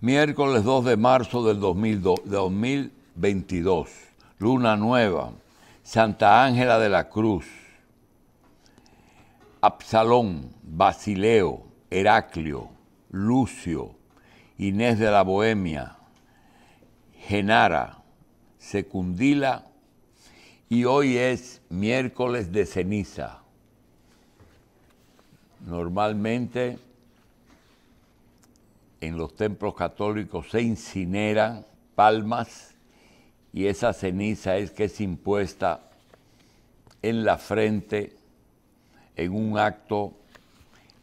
miércoles 2 de marzo del 2022, Luna Nueva, Santa Ángela de la Cruz, Absalón, Basileo, Heraclio, Lucio, Inés de la Bohemia, Genara, Secundila, y hoy es miércoles de ceniza. Normalmente en los templos católicos se incineran palmas y esa ceniza es que es impuesta en la frente en un acto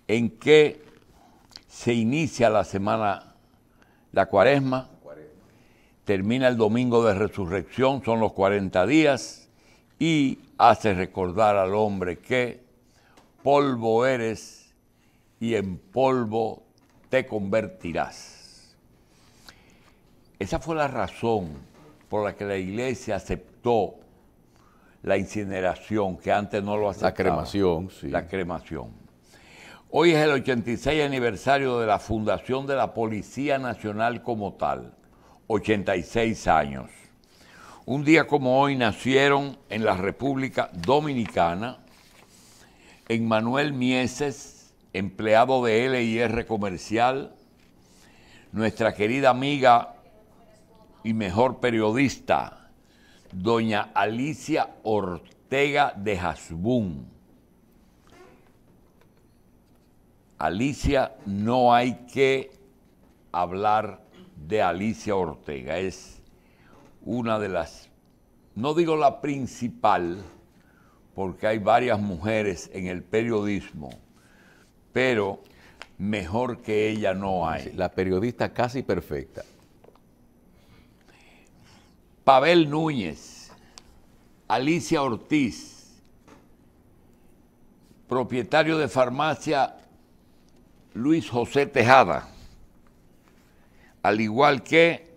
en que se inicia la semana, la cuaresma, termina el domingo de resurrección, son los 40 días, y hace recordar al hombre que polvo eres y en polvo te convertirás. Esa fue la razón por la que la iglesia aceptó la incineración, que antes no lo aceptaba. La cremación, sí. La cremación. Hoy es el 86 aniversario de la fundación de la Policía Nacional como tal, 86 años. Un día como hoy nacieron en la República Dominicana, en Manuel Mieses, empleado de LIR Comercial, nuestra querida amiga y mejor periodista, doña Alicia Ortega de Hasbún. Alicia, no hay que hablar de Alicia Ortega, es una de las, no digo la principal, porque hay varias mujeres en el periodismo pero mejor que ella no hay. la periodista casi perfecta. Pavel Núñez, Alicia Ortiz, propietario de farmacia Luis José Tejada, al igual que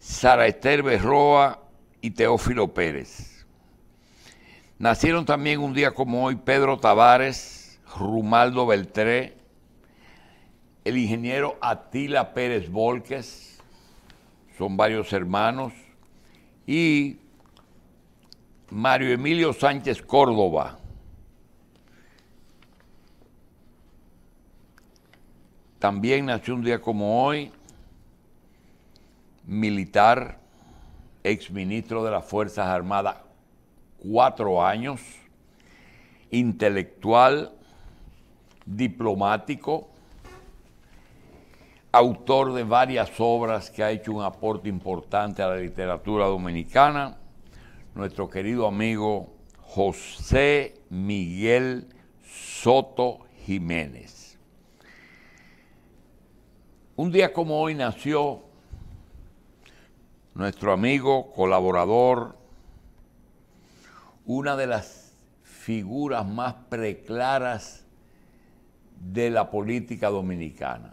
Sara Esther Berroa y Teófilo Pérez. Nacieron también un día como hoy Pedro Tavares, Rumaldo Beltré, el ingeniero Atila Pérez Volques, son varios hermanos, y Mario Emilio Sánchez Córdoba. También nació un día como hoy, militar, exministro de las Fuerzas Armadas, cuatro años, intelectual, diplomático, autor de varias obras que ha hecho un aporte importante a la literatura dominicana, nuestro querido amigo José Miguel Soto Jiménez. Un día como hoy nació nuestro amigo, colaborador, una de las figuras más preclaras de la política dominicana.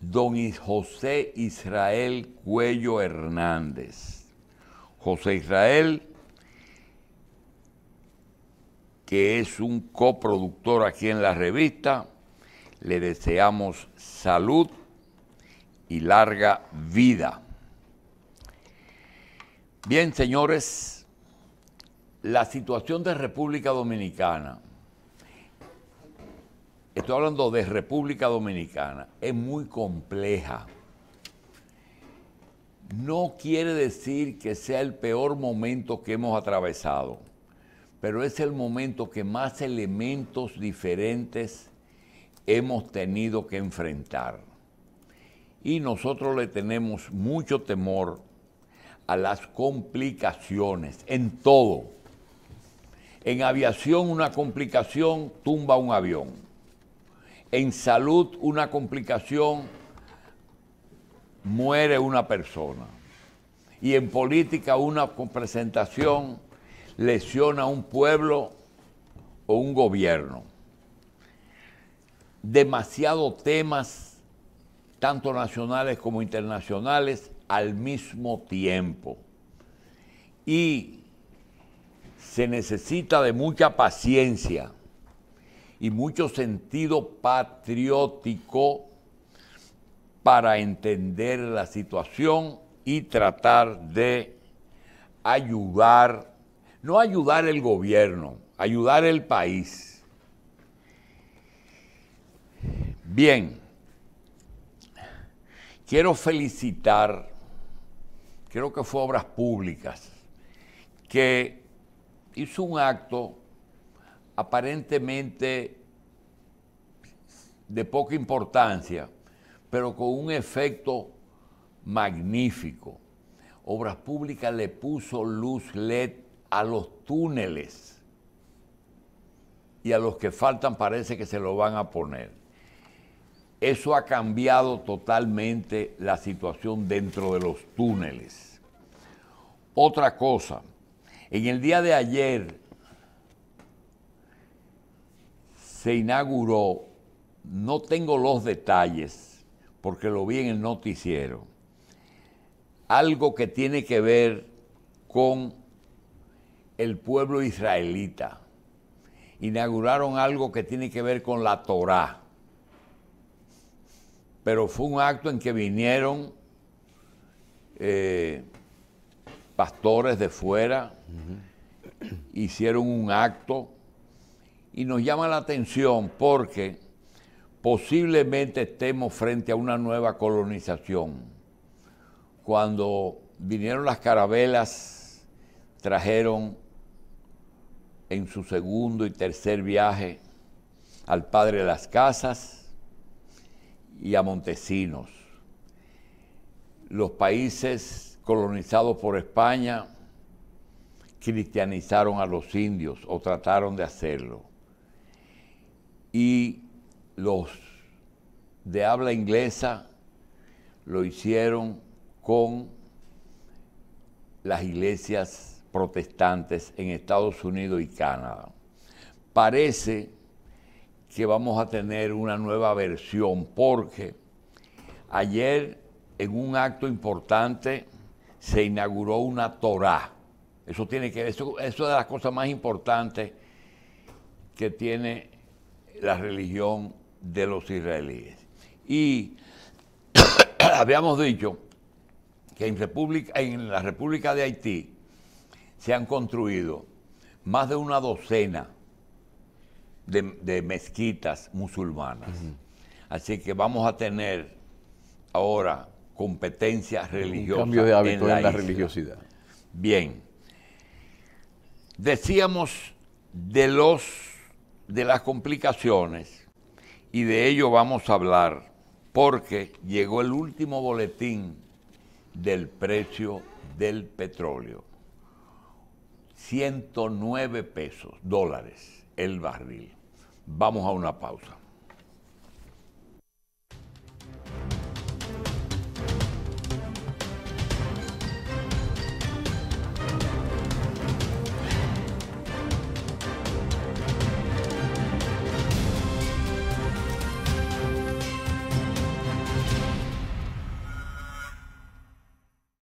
Don José Israel Cuello Hernández. José Israel, que es un coproductor aquí en la revista, le deseamos salud y larga vida. Bien, señores, la situación de República Dominicana estoy hablando de República Dominicana, es muy compleja. No quiere decir que sea el peor momento que hemos atravesado, pero es el momento que más elementos diferentes hemos tenido que enfrentar. Y nosotros le tenemos mucho temor a las complicaciones en todo. En aviación una complicación tumba un avión en salud una complicación, muere una persona. Y en política una presentación lesiona a un pueblo o un gobierno. Demasiados temas, tanto nacionales como internacionales, al mismo tiempo. Y se necesita de mucha paciencia y mucho sentido patriótico para entender la situación y tratar de ayudar, no ayudar el gobierno, ayudar el país. Bien, quiero felicitar, creo que fue Obras Públicas, que hizo un acto aparentemente de poca importancia, pero con un efecto magnífico. Obras Públicas le puso luz LED a los túneles y a los que faltan parece que se lo van a poner. Eso ha cambiado totalmente la situación dentro de los túneles. Otra cosa, en el día de ayer se inauguró, no tengo los detalles, porque lo vi en el noticiero, algo que tiene que ver con el pueblo israelita. Inauguraron algo que tiene que ver con la Torá. Pero fue un acto en que vinieron eh, pastores de fuera, hicieron un acto y nos llama la atención porque posiblemente estemos frente a una nueva colonización. Cuando vinieron las carabelas, trajeron en su segundo y tercer viaje al padre de las casas y a Montesinos. Los países colonizados por España cristianizaron a los indios o trataron de hacerlo y los de habla inglesa lo hicieron con las iglesias protestantes en Estados Unidos y Canadá. Parece que vamos a tener una nueva versión porque ayer en un acto importante se inauguró una Torá. Eso tiene que eso es de las cosas más importantes que tiene la religión de los israelíes. Y habíamos dicho que en, República, en la República de Haití se han construido más de una docena de, mezquitas musulmanas. Así que vamos a tener ahora competencia religiosa. de en la religiosidad. Bien. Decíamos de los de las complicaciones y de ello vamos a hablar porque llegó el último boletín del precio del petróleo. 109 pesos, dólares, el barril. Vamos a una pausa.